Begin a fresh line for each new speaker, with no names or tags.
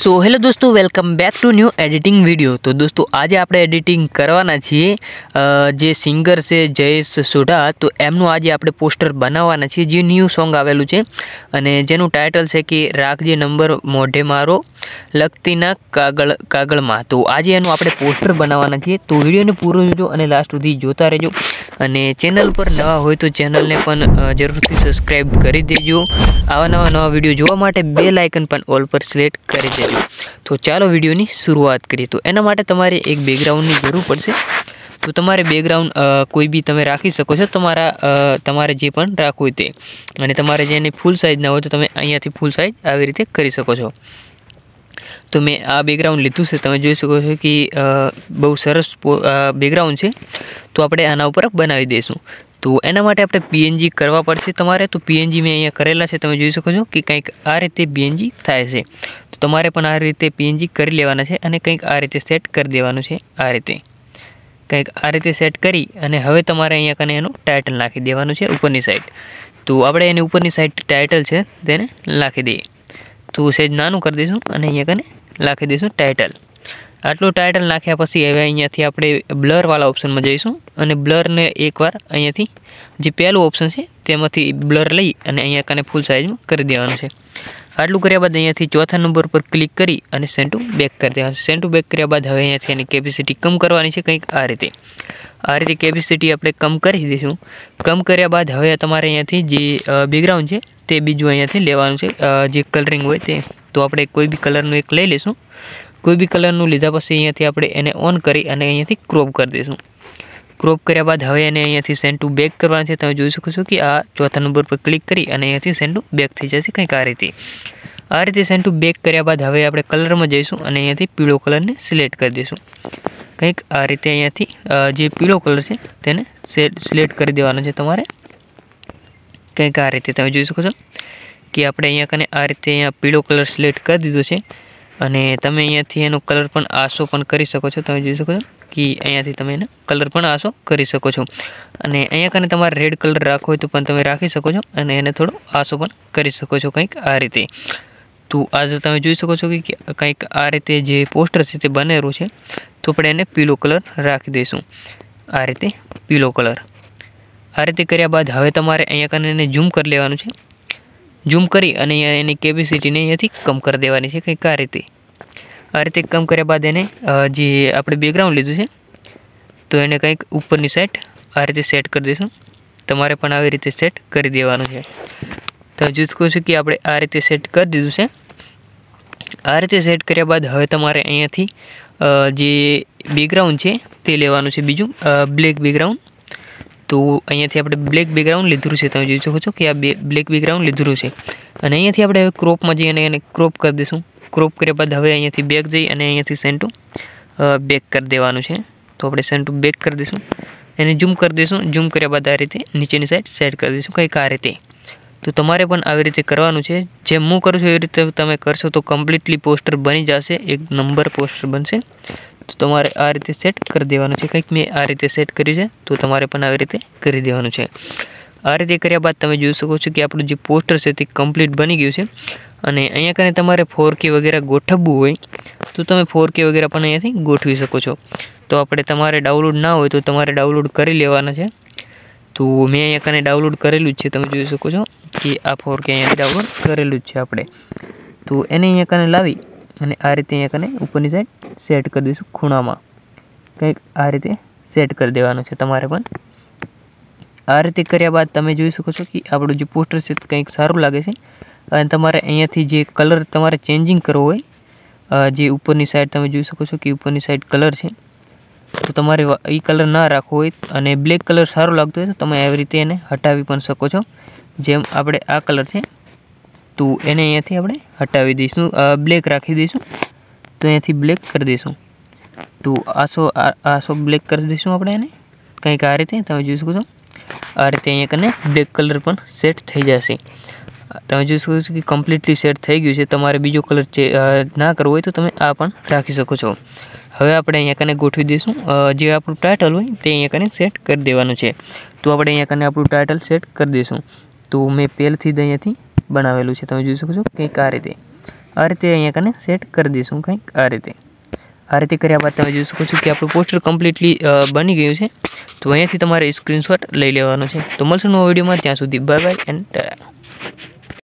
સો hello દોસ્તો welcome back to new editing video તો દોસ્તો આજે આપણે એડિટિંગ કરવાના છીએ જે સિંગર છે જયેશ સોઢા તો એમનું આજે આપણે પોસ્ટર બનાવવાના છીએ જે ન્યૂ સોંગ આવેલું છે અને જેનું ટાઇટલ છે કે રાખજે નંબર મોઢે મારો લગતીના કાગળ કાગળમાં તો આજે એનું આપણે પોસ્ટર બનાવવાના છીએ તો વિડીયોને પૂરો જોજો અને લાસ્ટ સુધી જોતા રહેજો અને ચેનલ પર નવા હોય તો ચેનલને પણ જરૂરથી સબસ્ક્રાઈબ કરી દેજો આવા નવા નવા વિડીયો જોવા માટે બે લાઇકન પણ ઓલ પર સિલેક્ટ કરી દેજો તો ચાલો વિડીયોની શરૂઆત કરીએ તો એના માટે તમારે એક બેકગ્રાઉન્ડની જરૂર પડશે તો તમારે બેકગ્રાઉન્ડ કોઈ બી તમે રાખી શકો છો તમારા તમારે જે પણ રાખવું તે અને તમારે જેની ફૂલ સાઇઝના હોય તો તમે અહીંયાથી ફૂલ સાઇઝ આવી રીતે કરી શકો છો તો મેં આ બેકગ્રાઉન્ડ લીધું છે તમે જોઈ શકો છો કે બહુ સરસ બેકગ્રાઉન્ડ છે તો આપણે આના ઉપર બનાવી દઈશું તો એના માટે આપણે પીએનજી કરવા પડશે તમારે તો પીએનજી મેં અહીંયા કરેલા છે તમે જોઈ શકો છો કે કંઈક આ રીતે પીએનજી થાય છે તો તમારે પણ આ રીતે પીએનજી કરી લેવાના છે અને કંઈક આ રીતે સેટ કરી દેવાનું છે આ રીતે કંઈક આ રીતે સેટ કરી અને હવે તમારે અહીંયા કને એનું ટાઇટલ નાખી દેવાનું છે ઉપરની સાઈડ તો આપણે એની ઉપરની સાઈડ ટાઇટલ છે તેને નાખી દઈએ તો સેજ નાનું કરી દઈશું અને અહીંયા કને લખી દઈશું ટાઇટલ આટલું ટાઇટલ નાખ્યા પછી હવે અહીંયાથી આપણે બ્લરવાળા ઓપ્શનમાં જઈશું અને બ્લરને એકવાર અહીંયાથી જે પહેલું ઓપ્શન છે તેમાંથી બ્લર લઈ અને અહીંયા કને ફૂલ સાઇઝમાં કરી દેવાનું છે આટલું કર્યા બાદ અહીંયાથી ચોથા નંબર પર ક્લિક કરી અને સેન્ડ બેક કરી દેવાનું સેન્ડ બેક કર્યા બાદ હવે અહીંયાથી એની કેપેસિટી કમ કરવાની છે કંઈક આ રીતે આ રીતે કેપેસિટી આપણે કમ કરી દઈશું કમ કર્યા બાદ હવે તમારે અહીંયાથી જે બેકગ્રાઉન્ડ છે તે બીજું અહીંયાથી લેવાનું છે જે કલરિંગ હોય તે તો આપણે કોઈ બી કલરનું એક લઈ લઈશું કોઈ બી કલરનું લીધા પછી અહીંયાથી આપણે એને ઓન કરી અને અહીંયાથી ક્રોપ કરી દઈશું ક્રોપ કર્યા બાદ હવે એને અહીંયાથી સેન્ટુ બેક કરવાનું છે તમે જોઈ શકો છો કે આ ચોથા નંબર પર ક્લિક કરી અને અહીંયાથી સેન્ટુ બેક થઈ જશે કંઈક આ રીતે આ રીતે સેન્ટુ બેક કર્યા બાદ હવે આપણે કલરમાં જઈશું અને અહીંયાથી પીળો કલરને સિલેક્ટ કરી દઈશું કંઈક આ રીતે અહીંયાથી જે પીળો કલર છે તેને સિલેક્ટ કરી દેવાનો છે તમારે કંઈક આ રીતે તમે જોઈ શકો છો કે આપણે અહીંયા કને આ રીતે અહીંયા પીળો કલર સિલેક્ટ કરી દીધો છે અને તમે અહીંયાથી એનો કલર પણ આસો પણ કરી શકો છો તમે જોઈ શકો છો કે અહીંયાથી તમે એનો કલર પણ આસો કરી શકો છો અને અહીંયા કને તમારે રેડ કલર રાખવો હોય તો પણ તમે રાખી શકો છો અને એને થોડો આસો પણ કરી શકો છો કંઈક આ રીતે તો આજે તમે જોઈ શકો છો કે કંઈક આ રીતે જે પોસ્ટર છે તે બનેલું છે તો આપણે એને પીળો કલર રાખી દઈશું આ રીતે પીળો કલર આ રીતે કર્યા બાદ હવે તમારે અહીંયા કને એને ઝૂમ કરી લેવાનું છે ઝૂમ કરી અને અહીંયા એની કેપેસિટીને અહીંયાથી કમ કરી દેવાની છે કંઈક આ રીતે આ રીતે કમ કર્યા બાદ એને જે આપણે બેકગ્રાઉન્ડ લીધું છે તો એને કંઈક ઉપરની સાઈડ આ રીતે સેટ કરી દઈશું તમારે પણ આવી રીતે સેટ કરી દેવાનું છે તો હજુ કહું છું કે આપણે આ રીતે સેટ કરી દીધું છે આ રીતે સેટ કર્યા બાદ હવે તમારે અહીંયાથી જે બેકગ્રાઉન્ડ છે તે લેવાનું છે બીજું બ્લેક બેકગ્રાઉન્ડ તો અહીંયાથી આપણે બ્લેક બેકગ્રાઉન્ડ લીધું છે તમે જોઈ શકો છો કે આ બે બ્લેક બેકગ્રાઉન્ડ લીધું છે અને અહીંયાથી આપણે હવે ક્રોપમાં જઈ અને એને ક્રોપ કરી દઈશું ક્રોપ કર્યા બાદ હવે અહીંયાથી બેક જઈ અને અહીંયાથી સેન્ટુ બેક કરી દેવાનું છે તો આપણે સેન્ટુ બેક કરી દઈશું એને ઝૂમ કરી દઈશું ઝૂમ કર્યા બાદ આ રીતે નીચેની સાઈડ સેટ કરી દઈશું કંઈક આ રીતે તો તમારે પણ આવી રીતે કરવાનું છે જેમ હું કરું છું એવી રીતે તમે કરશો તો કમ્પ્લીટલી પોસ્ટર બની જશે એક નંબર પોસ્ટર બનશે તો તમારે આ રીતે સેટ કરી દેવાનું છે કંઈક મેં આ રીતે સેટ કર્યું છે તો તમારે પણ આવી રીતે કરી દેવાનું છે આ રીતે કર્યા બાદ તમે જોઈ શકો છો કે આપણું જે પોસ્ટર છે તે કમ્પ્લીટ બની ગયું છે અને અહીંયા કને તમારે ફોર કે વગેરે ગોઠવવું હોય તો તમે ફોર કે વગેરે પણ અહીંયાથી ગોઠવી શકો છો તો આપણે તમારે ડાઉનલોડ ના હોય તો તમારે ડાઉનલોડ કરી લેવાના છે તો મેં અહીંયા કને ડાઉનલોડ કરેલું જ છે તમે જોઈ શકો છો કે આ ફોર કે અહીંયા ડાઉનલોડ કરેલું જ છે આપણે તો એને અહીંયા કને લાવી અને આ રીતે અહીંયા કને ઉપરની સાઈડ સેટ કરી દઈશું ખૂણામાં કંઈક આ રીતે સેટ કરી દેવાનું છે તમારે પણ આ રીતે કર્યા બાદ તમે જોઈ શકો છો કે આપણું જે પોસ્ટર છે કંઈક સારું લાગે છે અને તમારે અહીંયાથી જે કલર તમારે ચેન્જિંગ કરવો હોય જે ઉપરની સાઈડ તમે જોઈ શકો છો કે ઉપરની સાઈડ કલર છે તો તમારે એ કલર ના રાખવો હોય અને બ્લેક કલર સારો લાગતો હોય તો તમે આવી રીતે એને હટાવી પણ શકો છો જેમ આપણે આ કલર છે તો એને અહીંયાથી આપણે હટાવી દઈશું બ્લેક રાખી દઈશું તો અહીંયાથી બ્લેક કરી દઈશું તો આસો આસો બ્લેક કરી દઈશું આપણે એને કંઈક આ રીતે તમે જોઈ શકો છો આ રીતે અહીંયા કને બ્લેક કલર પણ સેટ થઈ જશે તમે જોઈ શકો છો કે કમ્પ્લીટલી સેટ થઈ ગયું છે તમારે બીજો કલર ના કરવો હોય તો તમે આ પણ રાખી શકો છો હવે આપણે અહીંયા કને ગોઠવી દઈશું જે આપણું ટાઇટલ હોય તે અહીંયા કને સેટ કરી દેવાનું છે તો આપણે અહીંયા કને આપણું ટાઇટલ સેટ કરી દઈશું તો મેં પહેલથી જ અહીંયાથી બનાવેલું છે તમે જોઈ શકો છો કંઈક આ રીતે આ રીતે અહીંયા કને સેટ કરી દઈશું કંઈક આ રીતે આ રીતે કર્યા બાદ તમે જોઈ શકો છો કે આપણું પોસ્ટર કમ્પ્લીટલી બની ગયું છે તો અહીંયાથી તમારે સ્ક્રીનશોટ લઈ લેવાનું છે તો મળશે નવો વિડીયોમાં ત્યાં સુધી બાય બાય એન્ડ